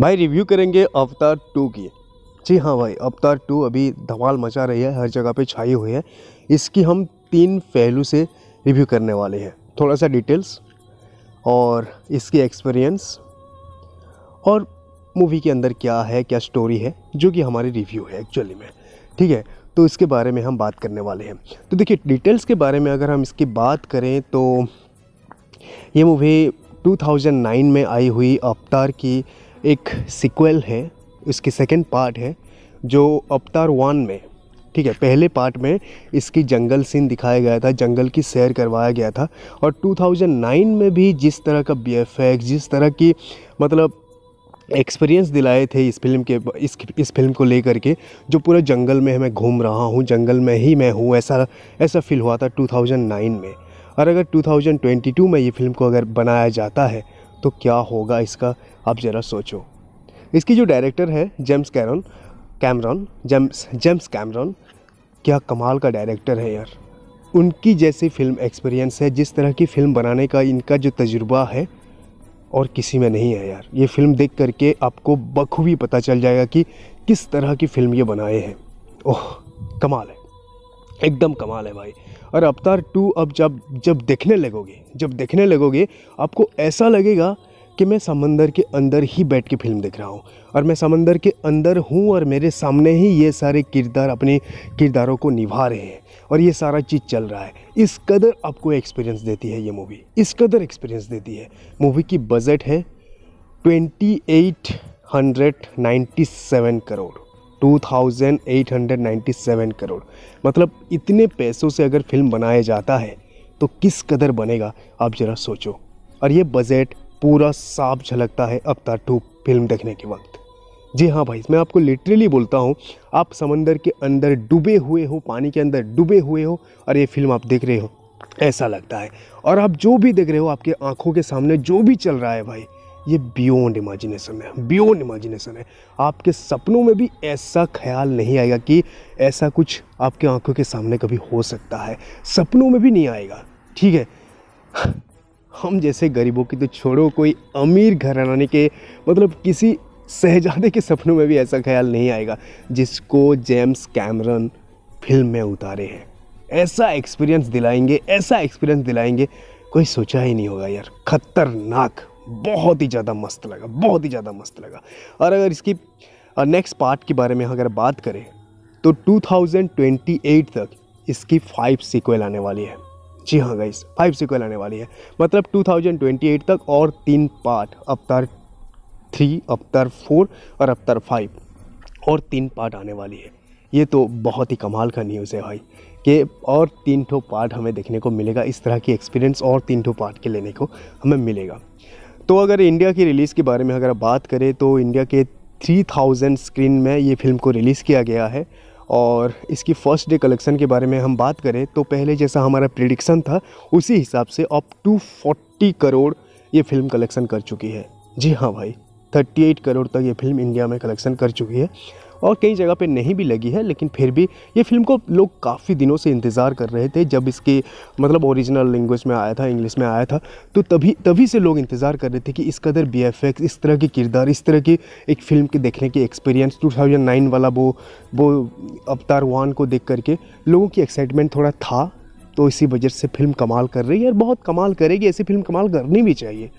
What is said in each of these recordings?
भाई रिव्यू करेंगे Avatar two की जी हाँ भाई अवतार टू अभी धमाल मचा रही है हर जगह पे छाई हुई है इसकी हम तीन पहलू से रिव्यू करने वाले हैं थोड़ा सा डिटेल्स और इसकी एक्सपीरियंस और मूवी के अंदर क्या है क्या स्टोरी है जो कि हमारी रिव्यू है एक्चुअली में ठीक है तो इसके बारे में हम बात करने वाले हैं तो देखिए डिटेल्स के बारे में अगर हम इसकी बात करें तो ये मूवी 2009 में आई हुई अवतार की एक सिक्वेल है इसकी सेकेंड पार्ट है जो अवतार वन में ठीक है पहले पार्ट में इसकी जंगल सीन दिखाया गया था जंगल की सैर करवाया गया था और 2009 में भी जिस तरह का बी जिस तरह की मतलब एक्सपीरियंस दिलाए थे इस फिल्म के इस इस फिल्म को लेकर के जो पूरा जंगल में मैं घूम रहा हूँ जंगल में ही मैं हूँ ऐसा ऐसा फील हुआ था 2009 में और अगर 2022 में ये फिल्म को अगर बनाया जाता है तो क्या होगा इसका आप ज़रा सोचो इसकी जो डायरेक्टर है James Caron Cameron James James Cameron क्या कमाल का डायरेक्टर है यार उनकी जैसी फ़िल्म एक्सपीरियंस है जिस तरह की फ़िल्म बनाने का इनका जो तजुर्बा है और किसी में नहीं है यार ये फ़िल्म देख करके आपको बखूबी पता चल जाएगा कि किस तरह की फ़िल्म ये बनाए हैं ओह कमाल है एकदम कमाल है भाई और अवतार टू अब जब जब देखने लगोगे जब देखने लगोगे आपको ऐसा लगेगा कि मैं समंदर के अंदर ही बैठ के फिल्म देख रहा हूँ और मैं समंदर के अंदर हूँ और मेरे सामने ही ये सारे किरदार अपने किरदारों को निभा रहे हैं और ये सारा चीज़ चल रहा है इस कदर आपको एक्सपीरियंस देती है ये मूवी इस कदर एक्सपीरियंस देती है मूवी की बजट है twenty eight hundred ninety seven crore two thousand eight hundred ninety seven crore मतलब इतने पैसों से अगर फिल्म बनाया जाता है तो किस कदर बनेगा आप ज़रा सोचो और ये बजट पूरा साफ झलकता है अवतार टू फिल्म देखने के वक्त जी हाँ भाई मैं आपको लिटरली बोलता हूँ आप समंदर के अंदर डूबे हुए हो पानी के अंदर डूबे हुए हो और ये फिल्म आप देख रहे हो ऐसा लगता है और आप जो भी देख रहे हो आपके आंखों के सामने जो भी चल रहा है भाई ये बियॉन्ड इमेजिनेशन है बियॉन्ड इमेजिनेशन है आपके सपनों में भी ऐसा ख्याल नहीं आएगा कि ऐसा कुछ आपके आंखों के सामने कभी हो सकता है सपनों में भी नहीं आएगा ठीक है हम जैसे गरीबों की तो छोड़ो कोई अमीर घराने के मतलब किसी शहजादे के सपनों में भी ऐसा ख्याल नहीं आएगा जिसको जेम्स कैमरन फिल्म में उतारे हैं ऐसा एक्सपीरियंस दिलाएंगे ऐसा एक्सपीरियंस दिलाएंगे कोई सोचा ही नहीं होगा यार खतरनाक बहुत ही ज़्यादा मस्त लगा बहुत ही ज़्यादा मस्त लगा और अगर इसकी नेक्स्ट पार्ट के बारे में अगर बात करें तो 2028 तक इसकी फाइव सीक्वल आने वाली है जी हाँ गाइस फाइव सिक्वल आने वाली है मतलब 2028 तक और तीन पार्ट अवतार थ्री अवतार फोर और अवतार फाइव और तीन पार्ट आने वाली है ये तो बहुत ही कमाल का न्यूज़ है भाई कि और तीन ठो पार्ट हमें देखने को मिलेगा इस तरह की एक्सपीरियंस और तीन ठो पार्ट के लेने को हमें मिलेगा तो अगर इंडिया की रिलीज़ के बारे में अगर बात करें तो इंडिया के 3000 स्क्रीन में ये फिल्म को रिलीज़ किया गया है और इसकी फ़र्स्ट डे कलेक्शन के बारे में हम बात करें तो पहले जैसा हमारा प्रिडिक्शन था उसी हिसाब से अप टू फोर्टी करोड़ ये फिल्म कलेक्शन कर चुकी है जी हाँ भाई 38 करोड़ तक ये फिल्म इंडिया में कलेक्शन कर चुकी है और कई जगह पे नहीं भी लगी है लेकिन फिर भी ये फिल्म को लोग काफ़ी दिनों से इंतज़ार कर रहे थे जब इसके मतलब ओरिजिनल लैंग्वेज में आया था इंग्लिश में आया था तो तभी तभी से लोग इंतज़ार कर रहे थे कि इस कदर बी इस तरह के किरदार इस तरह की एक फ़िल्म के देखने की एक्सपीरियंस नाइन वाला वो वो अवतार वन को देख करके लोगों की एक्साइटमेंट थोड़ा था तो इसी वजह से फिल्म कमाल कर रही है और बहुत कमाल करेगी ऐसी फिल्म कमाल करनी भी चाहिए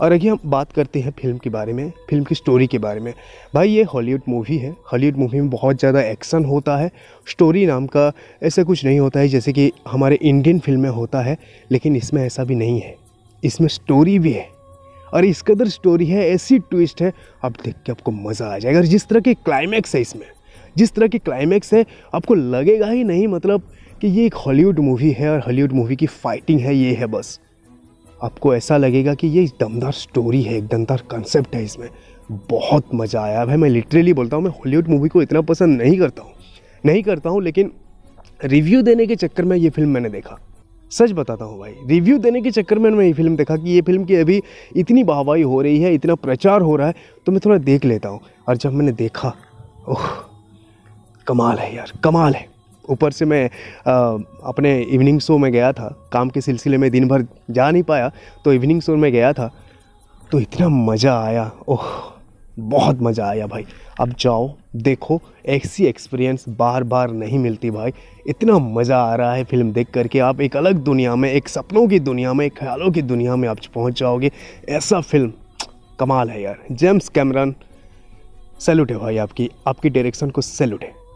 और अगर हम बात करते हैं फिल्म के बारे में फिल्म की स्टोरी के बारे में भाई ये हॉलीवुड मूवी है हॉलीवुड मूवी में बहुत ज़्यादा एक्शन होता है स्टोरी नाम का ऐसा कुछ नहीं होता है जैसे कि हमारे इंडियन फिल्म में होता है लेकिन इसमें ऐसा भी नहीं है इसमें स्टोरी भी है और इस कदर स्टोरी है ऐसी ट्विस्ट है आप देख के आपको मज़ा आ जाएगा और जिस तरह के क्लाइमैक्स है इसमें जिस तरह की क्लाइमैक्स है आपको लगेगा ही नहीं मतलब कि ये एक हॉलीवुड मूवी है और हॉलीवुड मूवी की फाइटिंग है ये है बस आपको ऐसा लगेगा कि ये दमदार स्टोरी है एक दमदार कंसेप्ट है इसमें बहुत मज़ा आया भाई मैं लिटरली बोलता हूँ मैं हॉलीवुड मूवी को इतना पसंद नहीं करता हूँ नहीं करता हूँ लेकिन रिव्यू देने के चक्कर में ये फिल्म मैंने देखा सच बताता हूँ भाई रिव्यू देने के चक्कर में मैं ये फिल्म देखा कि ये फिल्म की अभी इतनी बाहवाई हो रही है इतना प्रचार हो रहा है तो मैं थोड़ा देख लेता हूँ और जब मैंने देखा ओह कमाल है यार कमाल है ऊपर से मैं आ, अपने इवनिंग शो में गया था काम के सिलसिले में दिन भर जा नहीं पाया तो इवनिंग शो में गया था तो इतना मज़ा आया ओह बहुत मज़ा आया भाई अब जाओ देखो ऐसी एक्सपीरियंस बार बार नहीं मिलती भाई इतना मज़ा आ रहा है फिल्म देख करके आप एक अलग दुनिया में एक सपनों की दुनिया में एक ख्यालों की दुनिया में आप पहुंच जाओगे ऐसा फिल्म कमाल है यार जेम्स कैमरन सैल्यूट है भाई आपकी आपकी डायरेक्शन को सैल्यूट है